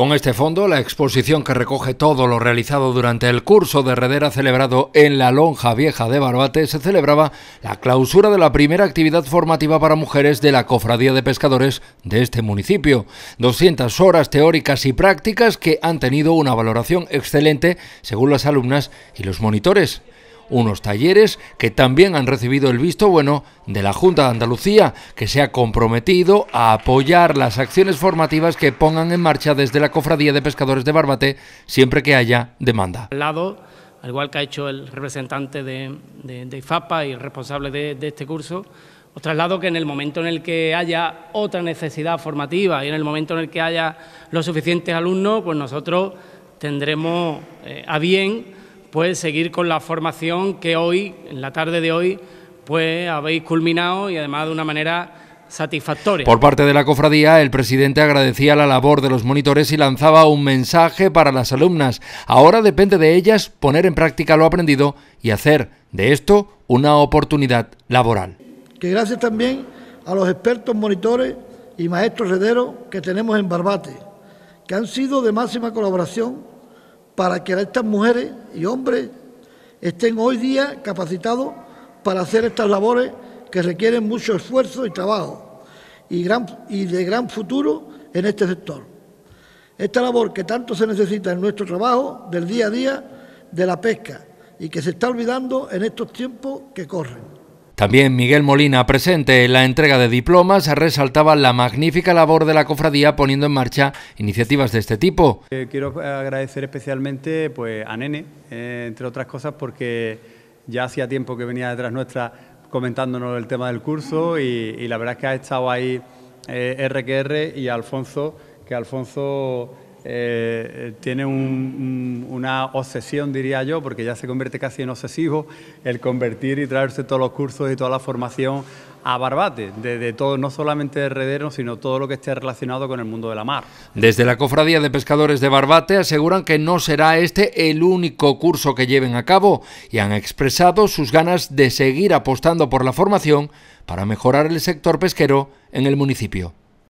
Con este fondo, la exposición que recoge todo lo realizado durante el curso de redera celebrado en la Lonja Vieja de Barbate, se celebraba la clausura de la primera actividad formativa para mujeres de la Cofradía de Pescadores de este municipio. 200 horas teóricas y prácticas que han tenido una valoración excelente según las alumnas y los monitores unos talleres que también han recibido el visto bueno de la Junta de Andalucía, que se ha comprometido a apoyar las acciones formativas que pongan en marcha desde la Cofradía de Pescadores de Barbate siempre que haya demanda. Al lado, al igual que ha hecho el representante de, de, IFAPA y responsable de, este curso, os traslado que en el momento en el que haya otra necesidad formativa y en el momento en el que haya los suficientes alumnos, pues nosotros tendremos eh, a bien pues seguir con la formación que hoy, en la tarde de hoy, pues habéis culminado y además de una manera satisfactoria. Por parte de la cofradía, el presidente agradecía la labor de los monitores y lanzaba un mensaje para las alumnas. Ahora depende de ellas poner en práctica lo aprendido y hacer de esto una oportunidad laboral. Que gracias también a los expertos monitores y maestros herederos que tenemos en Barbate, que han sido de máxima colaboración para que estas mujeres y hombres estén hoy día capacitados para hacer estas labores que requieren mucho esfuerzo y trabajo y, y de gran futuro en este sector. Esta labor que tanto se necesita en nuestro trabajo del día a día de la pesca y que se está olvidando en estos tiempos que corren. También Miguel Molina, presente en la entrega de diplomas, resaltaba la magnífica labor de la cofradía poniendo en marcha iniciativas de este tipo. Eh, quiero agradecer especialmente pues, a Nene, eh, entre otras cosas, porque ya hacía tiempo que venía detrás nuestra comentándonos el tema del curso y, la verdad es que ha estado ahí RQR eh, y Alfonso, que Alfonso eh, eh, tiene una obsesión, diría yo, porque ya se convierte casi en obsesivo el convertir y traerse todos los cursos y toda la formación a Barbate, desde todo, no solamente de sino todo lo que esté relacionado con el mundo de la mar. Desde la Cofradía de Pescadores de Barbate aseguran que no será este el único curso que lleven a cabo y han expresado sus ganas de seguir apostando por la formación para mejorar el sector pesquero en el municipio.